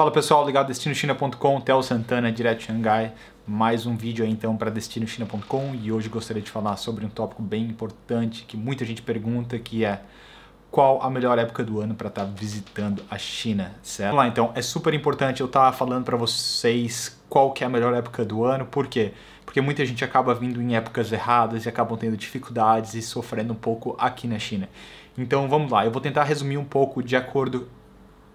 Fala pessoal, ligado destinochina.com, Theo Santana, direto de Xangai. Mais um vídeo aí então para destinochina.com e hoje gostaria de falar sobre um tópico bem importante que muita gente pergunta, que é qual a melhor época do ano para estar tá visitando a China, certo? Vamos lá então, é super importante eu estar tá falando para vocês qual que é a melhor época do ano, por quê? Porque muita gente acaba vindo em épocas erradas e acabam tendo dificuldades e sofrendo um pouco aqui na China. Então vamos lá, eu vou tentar resumir um pouco de acordo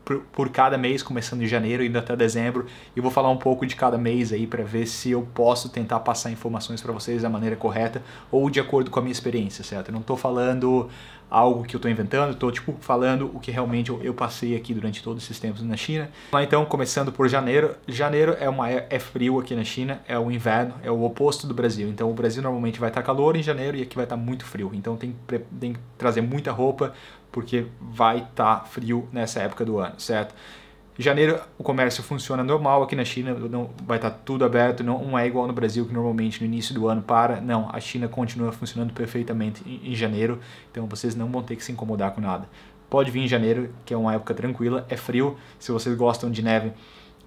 por cada mês, começando em janeiro indo até dezembro, e vou falar um pouco de cada mês aí para ver se eu posso tentar passar informações para vocês da maneira correta ou de acordo com a minha experiência, certo? Eu não estou falando algo que eu estou inventando, estou tipo falando o que realmente eu, eu, passei aqui durante todos esses tempos na China. Lá então, começando por janeiro, janeiro é uma é, é frio aqui na China, é o inverno, é o oposto do Brasil. Então o Brasil normalmente vai estar tá calor em janeiro e aqui vai estar tá muito frio. Então tem, tem que trazer muita roupa, porque vai estar tá frio nessa época do ano, certo? janeiro o comércio funciona normal aqui na China, não vai estar tá tudo aberto, não é igual no Brasil que normalmente no início do ano para. Não, a China continua funcionando perfeitamente em, em janeiro, então vocês não vão ter que se incomodar com nada. Pode vir em janeiro, que é uma época tranquila, é frio. Se vocês gostam de neve,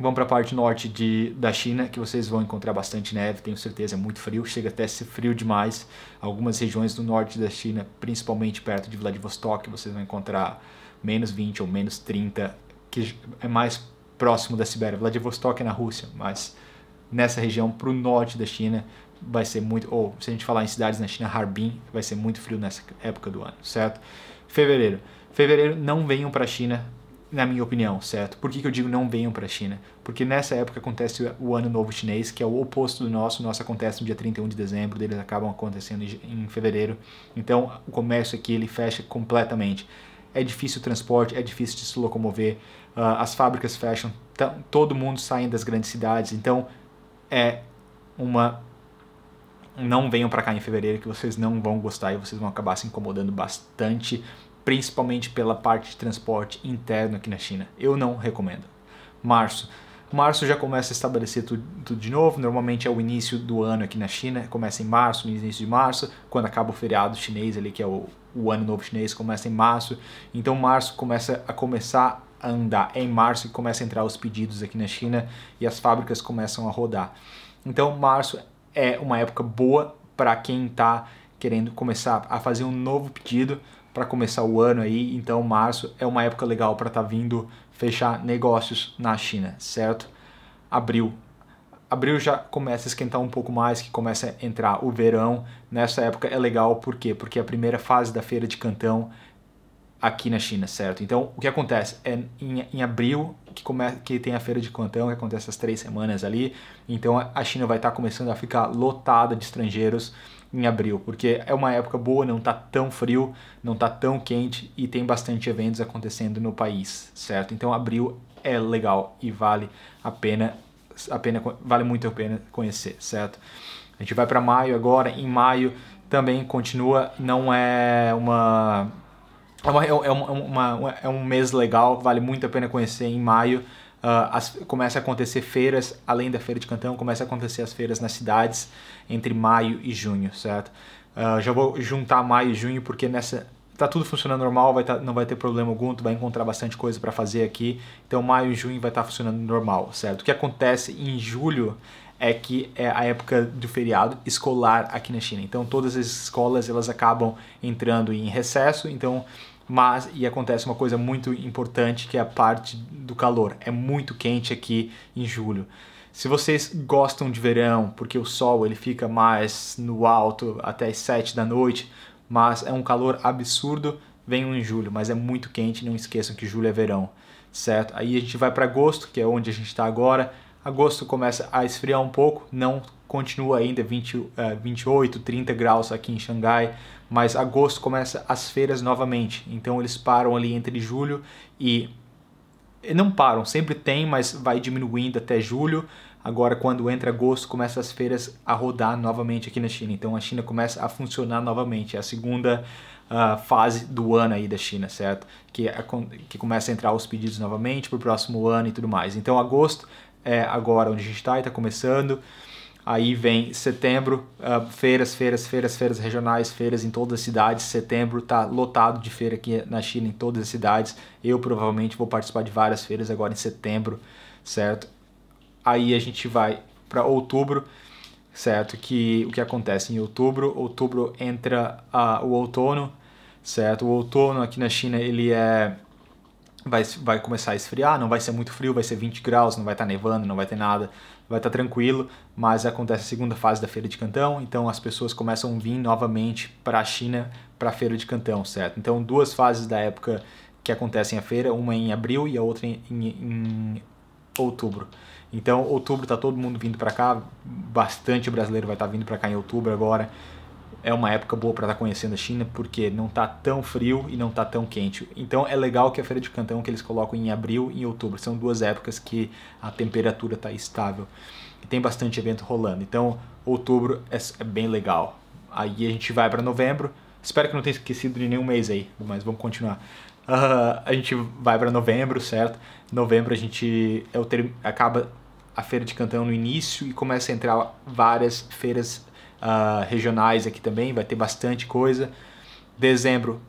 Vamos para a parte norte de, da China, que vocês vão encontrar bastante neve, tenho certeza, é muito frio, chega até a ser frio demais. Algumas regiões do norte da China, principalmente perto de Vladivostok, vocês vão encontrar menos 20 ou menos 30, que é mais próximo da Sibéria. Vladivostok é na Rússia, mas nessa região para o norte da China vai ser muito, ou se a gente falar em cidades na China, Harbin, vai ser muito frio nessa época do ano, certo? Fevereiro. Fevereiro não venham para a China na minha opinião, certo? Por que, que eu digo não venham para a China? Porque nessa época acontece o Ano Novo Chinês, que é o oposto do nosso. O nosso acontece no dia 31 de dezembro, deles acabam acontecendo em fevereiro. Então, o comércio aqui ele fecha completamente. É difícil o transporte, é difícil de se locomover, uh, as fábricas fecham, todo mundo sai das grandes cidades. Então, é uma não venham para cá em fevereiro que vocês não vão gostar e vocês vão acabar se incomodando bastante principalmente pela parte de transporte interno aqui na China. Eu não recomendo. Março. Março já começa a estabelecer tudo, tudo, de novo. Normalmente é o início do ano aqui na China. Começa em março, no início de março, quando acaba o feriado chinês ali, que é o, o ano novo chinês, começa em março. Então março começa a começar a andar. É em março que começa a entrar os pedidos aqui na China e as fábricas começam a rodar. Então março é uma época boa para quem está querendo começar a fazer um novo pedido para começar o ano aí, então março é uma época legal para estar tá vindo fechar negócios na China, certo? Abril. Abril já começa a esquentar um pouco mais, que começa a entrar o verão. Nessa época é legal, por quê? Porque é a primeira fase da feira de Cantão aqui na China, certo? Então, o que acontece é em, em abril que, come, que tem a feira de Cantão, que acontece as três semanas ali. Então, a China vai estar tá começando a ficar lotada de estrangeiros em abril, porque é uma época boa, não está tão frio, não está tão quente e tem bastante eventos acontecendo no país, certo? Então abril é legal e vale a pena, a pena vale muito a pena conhecer, certo? A gente vai para maio agora, em maio também continua, não é uma é, uma, é, uma, é, uma, é, é, é um mês legal, vale muito a pena conhecer em maio. Uh, as, começa a acontecer feiras, além da feira de Cantão, começa a acontecer as feiras nas cidades entre maio e junho, certo? Uh, já vou juntar maio e junho porque nessa tá tudo funcionando normal, vai tá, não vai ter problema algum, tu vai encontrar bastante coisa para fazer aqui. Então maio e junho vai estar tá funcionando normal, certo? O que acontece em julho é que é a época do feriado escolar aqui na China. Então todas as escolas elas acabam entrando em recesso, então mas e acontece uma coisa muito importante que é a parte do calor. É muito quente aqui em julho. Se vocês gostam de verão, porque o sol ele fica mais no alto até as 7 da noite, mas é um calor absurdo, venham em julho, mas é muito quente, não esqueçam que julho é verão, certo? Aí a gente vai para agosto, que é onde a gente está agora. Agosto começa a esfriar um pouco, não continua ainda 20, 28, 30 graus aqui em Xangai, mas agosto começa as feiras novamente. Então eles param ali entre julho e não param, sempre tem, mas vai diminuindo até julho. Agora, quando entra agosto, começa as feiras a rodar novamente aqui na China. Então, a China começa a funcionar novamente. É a segunda uh, fase do ano aí da China, certo? Que, é que começa a entrar os pedidos novamente para o próximo ano e tudo mais. Então, agosto é agora onde a gente está e está começando. Aí vem setembro, uh, feiras, feiras, feiras, feiras regionais, feiras em todas as cidades. Setembro tá lotado de feira aqui na China, em todas as cidades. Eu provavelmente vou participar de várias feiras agora em setembro, certo? Aí a gente vai para outubro, certo? Que o que acontece em outubro? Outubro entra uh, o outono, certo? O outono aqui na China ele é vai, vai começar a esfriar, não vai ser muito frio, vai ser 20 graus, não vai estar tá nevando, não vai ter nada, vai estar tá tranquilo, mas acontece a segunda fase da feira de Cantão, então as pessoas começam a vir novamente para a China para a feira de Cantão, certo? Então duas fases da época que acontecem a feira, uma em abril e a outra em, em, em outubro. Então outubro está todo mundo vindo para cá, bastante brasileiro vai estar tá vindo para cá em outubro agora é uma época boa para estar tá conhecendo a China porque não está tão frio e não está tão quente. Então é legal que a feira de Cantão que eles colocam em abril e em outubro são duas épocas que a temperatura está estável e tem bastante evento rolando. Então outubro é, é bem legal. Aí a gente vai para novembro. Espero que não tenha esquecido de nenhum mês aí, mas vamos continuar. Uh, a gente vai para novembro, certo? Novembro a gente é o acaba a feira de Cantão no início e começa a entrar várias feiras uh, regionais aqui também, vai ter bastante coisa. Dezembro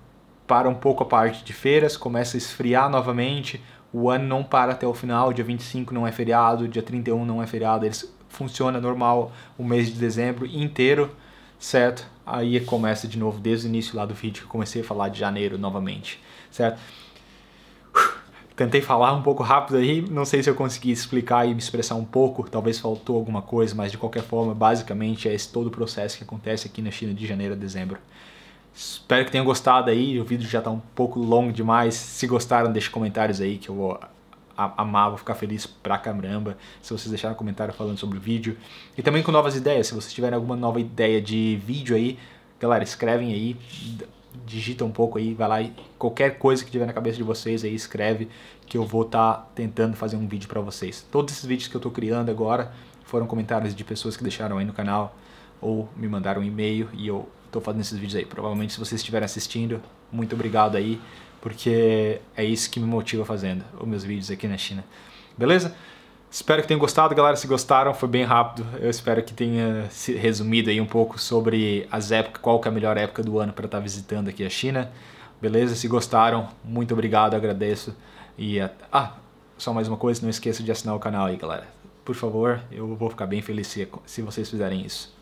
para um pouco a parte de feiras, começa a esfriar novamente. O ano não para até o final, dia 25 não é feriado, dia 31 não é feriado, eles funciona normal o mês de dezembro inteiro, certo? Aí começa de novo desde o início lá do vídeo que eu comecei a falar de janeiro novamente, certo? Tentei falar um pouco rápido aí, não sei se eu consegui explicar e me expressar um pouco, talvez faltou alguma coisa, mas de qualquer forma, basicamente é esse todo o processo que acontece aqui na China de janeiro a dezembro. Espero que tenham gostado aí, o vídeo já está um pouco longo demais. Se gostaram, deixe comentários aí que eu vou amar, vou ficar feliz pra caramba se vocês deixarem um comentário falando sobre o vídeo. E também com novas ideias, se vocês tiverem alguma nova ideia de vídeo aí, galera, escrevem aí, digita um pouco aí, vai lá e qualquer coisa que tiver na cabeça de vocês aí, escreve que eu vou estar tá tentando fazer um vídeo para vocês. Todos esses vídeos que eu estou criando agora foram comentários de pessoas que deixaram aí no canal ou me mandaram um e-mail e eu estou fazendo esses vídeos aí. Provavelmente se vocês estiverem assistindo, muito obrigado aí, porque é isso que me motiva fazendo os meus vídeos aqui na China. Beleza? Espero que tenham gostado, galera. Se gostaram, foi bem rápido. Eu espero que tenha se resumido aí um pouco sobre as épocas, qual que é a melhor época do ano para estar tá visitando aqui a China. Beleza? Se gostaram, muito obrigado, agradeço. E ah, só mais uma coisa, não esqueça de assinar o canal aí, galera. Por favor, eu vou ficar bem feliz se, se vocês fizerem isso.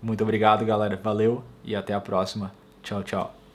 Muito obrigado, galera. Valeu e até a próxima. Tchau, tchau.